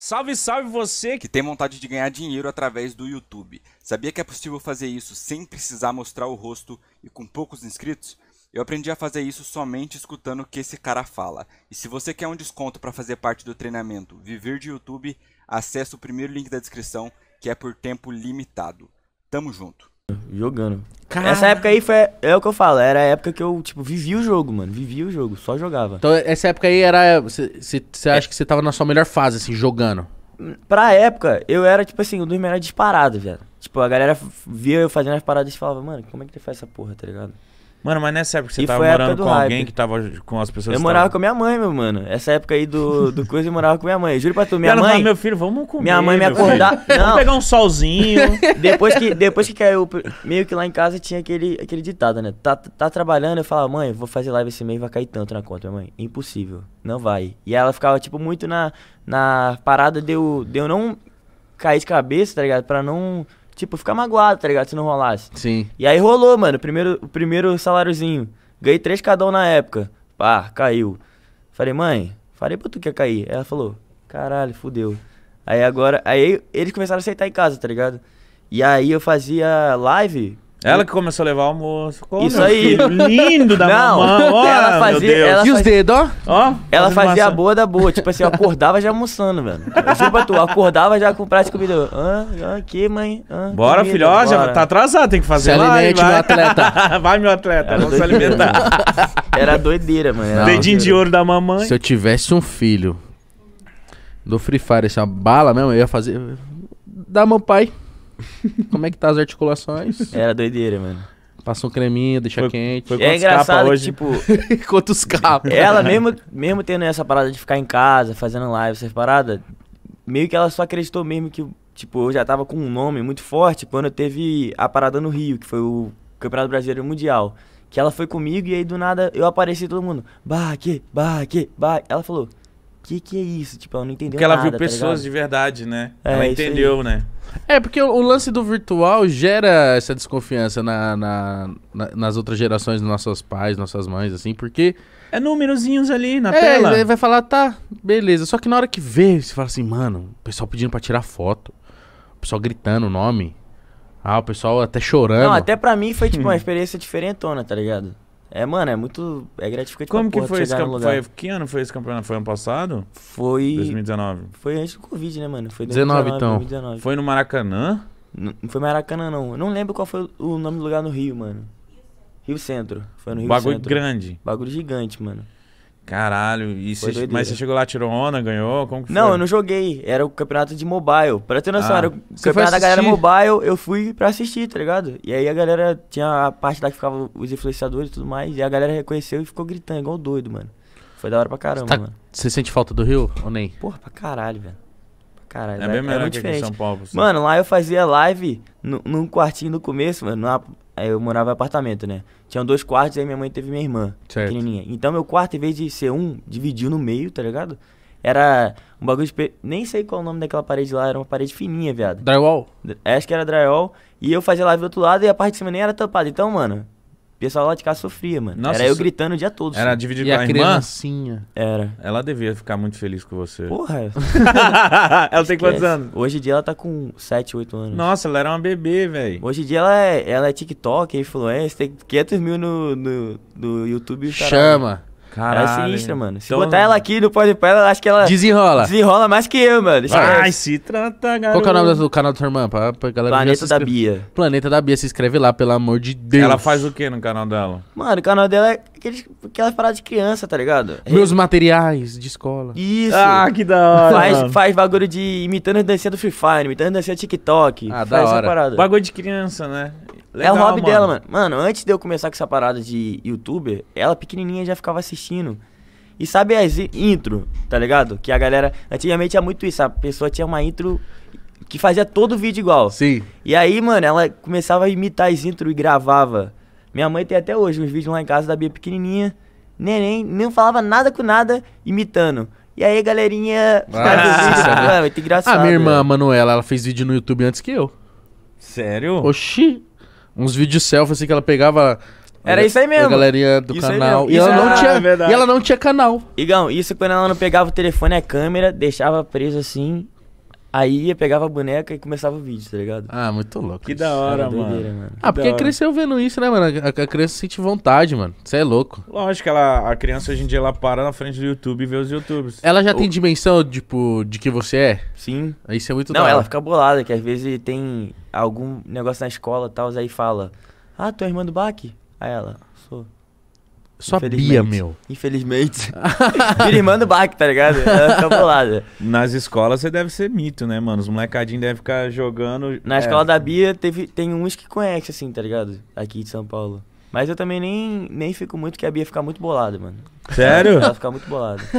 Salve, salve você que tem vontade de ganhar dinheiro através do YouTube. Sabia que é possível fazer isso sem precisar mostrar o rosto e com poucos inscritos? Eu aprendi a fazer isso somente escutando o que esse cara fala. E se você quer um desconto para fazer parte do treinamento Viver de YouTube, acesse o primeiro link da descrição, que é por tempo limitado. Tamo junto jogando. Cara. Essa época aí foi. É o que eu falo, era a época que eu, tipo, vivia o jogo, mano. Vivia o jogo, só jogava. Então, essa época aí era. Você acha é. que você tava na sua melhor fase, assim, jogando? Pra época, eu era, tipo assim, um dos melhores disparados, velho. Tipo, a galera via eu fazendo as paradas e falava, mano, como é que tu faz essa porra, tá ligado? Mano, mas nessa época você e tava morando com hype. alguém que tava com as pessoas. Eu morava tavam... com minha mãe, meu mano. Essa época aí do, do coisa eu morava com minha mãe. Juro pra tu, minha Ela mãe. Fala, meu filho, vamos comer. Minha mãe me acordar. vamos pegar um solzinho. depois que, depois que caiu. Meio que lá em casa tinha aquele, aquele ditado, né? Tá, tá trabalhando, eu falava, mãe, vou fazer live esse mês vai cair tanto na conta, minha mãe. Impossível. Não vai. E ela ficava, tipo, muito na, na parada de eu, de eu não cair de cabeça, tá ligado? Pra não tipo, ficar magoado, tá ligado? Se não rolasse. Sim. E aí rolou, mano, primeiro, o primeiro saláriozinho. Ganhei três cada um na época. Pá, caiu. Falei, mãe, falei pra tu que ia cair. Ela falou, caralho, fudeu. Aí agora, aí eles começaram a aceitar em casa, tá ligado? E aí eu fazia live ela que começou a levar o almoço. Isso aí. Lindo da Não, mamãe. Oh, ela fazia, ela e os dedos, ó. ó ela fazia a boa da boa. Tipo assim, eu acordava já almoçando, velho. Eu tu, acordava já com prática de comida. Ah, aqui, mãe. Ah, bora, filho. Ó, já tá atrasado, tem que fazer Se Alimente, vai. meu atleta. vai, meu atleta. Era vamos se alimentar. Era doideira, mano. Era Dedinho de ouro da mamãe. Se eu tivesse um filho do Free Fire, essa bala mesmo, eu ia fazer... da meu pai. Como é que tá as articulações? Era doideira, mano. Passou um creminho, deixa foi, quente. Foi é engraçado, hoje? tipo. quantos capas? Ela mesmo, mesmo tendo essa parada de ficar em casa, fazendo live, essas paradas, meio que ela só acreditou mesmo que, tipo, eu já tava com um nome muito forte quando teve a parada no Rio, que foi o Campeonato Brasileiro Mundial. Que ela foi comigo e aí do nada eu apareci todo mundo. Baque, baque, baque. Ela falou, que que é isso? Tipo, ela não entendeu Porque ela viu tá pessoas tá de verdade, né? É, ela entendeu, né? É, porque o, o, lance do virtual gera essa desconfiança na, na, na, nas outras gerações, dos nossos pais, nossas mães, assim, porque... É númerozinhos ali na é, tela. É, vai falar, tá, beleza. Só que na hora que vê, você fala assim, mano, o pessoal pedindo pra tirar foto, o pessoal gritando o nome, ah, o pessoal até chorando. Não, até pra mim foi, tipo, uma experiência diferentona, tá ligado? É, mano, é muito. É gratificante Como que foi esse campeonato? Que ano foi esse campeonato? Foi ano passado? Foi. 2019. Foi antes do Covid, né, mano? Foi 2019, 19, então. 2019. Foi no Maracanã? Não, não foi Maracanã, não. Eu não lembro qual foi o nome do lugar no Rio, mano. Rio Centro. Foi no Rio Bagulho Centro. Bagulho grande. Bagulho gigante, mano. Caralho, e cê, mas você chegou lá, tirou onda, ganhou? Como que não, foi? eu não joguei. Era o campeonato de mobile. Pra ter noção, ah, era o campeonato da galera mobile, eu fui pra assistir, tá ligado? E aí a galera tinha a parte lá que ficava os influenciadores e tudo mais, e a galera reconheceu e ficou gritando, igual doido, mano. Foi da hora pra caramba, tá, mano. Você sente falta do Rio ou nem? Porra, pra caralho, velho. Cara, é bem melhor muito que diferente. São Paulo. Mano, lá eu fazia live no, num quartinho no começo, mano. Numa, eu morava em apartamento, né? Tinham dois quartos, aí minha mãe teve minha irmã, certo. pequenininha. Então meu quarto, em vez de ser um, dividiu no meio, tá ligado? Era um bagulho de. Pe... Nem sei qual o nome daquela parede lá, era uma parede fininha, viado. Drywall? É, acho que era drywall. E eu fazia live do outro lado e a parte de cima nem era tampada. Então, mano, o pessoal lá de casa sofria, mano. Nossa, era eu gritando o dia todo. Era assim. dividido e com a, a irmã? Criancinha. Era. Ela devia ficar muito feliz com você. Porra. ela tem quantos anos? Hoje em dia ela tá com 7, 8 anos. Nossa, ela era uma bebê, velho. Hoje em dia ela é, ela é TikTok, é influencer, tem 500 mil no, no, no YouTube. Chama. Caralho. Ela é sinistra, mano. Se então... botar ela aqui no pode pra ela, acho que ela. Desenrola. Desenrola mais que eu, mano. Vai, Ai, se trata, garoto. Qual que é o nome do canal da sua irmã? Pra, pra galera Planeta da Bia. Planeta da Bia, se inscreve lá, pelo amor de Deus. Ela faz o que no canal dela? Mano, o canal dela é aqueles, aquelas paradas de criança, tá ligado? Meus materiais de escola. Isso. Ah, que da hora. Faz, faz bagulho de imitando a dancinha do Free Fire, imitando a dancinha do TikTok. Ah, faz da hora. Parada. Bagulho de criança, né? É Legal, é o hobby mano. dela, mano. Mano, antes de eu começar com essa parada de youtuber, ela pequenininha já ficava assistindo. E sabe as intro, tá ligado? Que a galera. Antigamente era é muito isso. A pessoa tinha uma intro que fazia todo o vídeo igual. Sim. E aí, mano, ela começava a imitar as intro e gravava. Minha mãe tem até hoje uns vídeos lá em casa da Bia pequenininha. Neném, não falava nada com nada, imitando. E aí, galerinha. Ah, muito engraçado. A minha irmã, a Manuela, ela fez vídeo no YouTube antes que eu. Sério? Oxi uns vídeos selfie assim que ela pegava. Era a, isso aí mesmo. A galerinha do isso canal. E ela, não é tinha, e ela não tinha canal. Igão, isso quando ela não pegava o telefone e é a câmera, deixava preso assim Aí ia pegava a boneca e começava o vídeo, tá ligado? Ah, muito louco. Que da hora, mano. Doideira, mano. Ah, porque cresceu vendo isso, né, mano? A, a criança sente vontade, mano. Você é louco. Lógico, ela, a criança hoje em dia ela para na frente do YouTube e vê os YouTubers. Ela já Ou... tem dimensão, tipo, de que você é? Sim. Aí isso é muito Não, ela fica bolada, que às vezes tem algum negócio na escola e tal, aí fala: Ah, tu é irmã do Baque? Aí ela, sou. Só Bia meu. Infelizmente. Irmã do baque, tá ligado? Ela é, fica tá bolada. Nas escolas você deve ser mito, né, mano? Os molecadinhos devem ficar jogando. Na é... escola da Bia teve, tem uns que conhece, assim, tá ligado? Aqui de São Paulo. Mas eu também nem, nem fico muito, que a Bia fica muito bolada, mano. Sério? Ela fica muito bolada.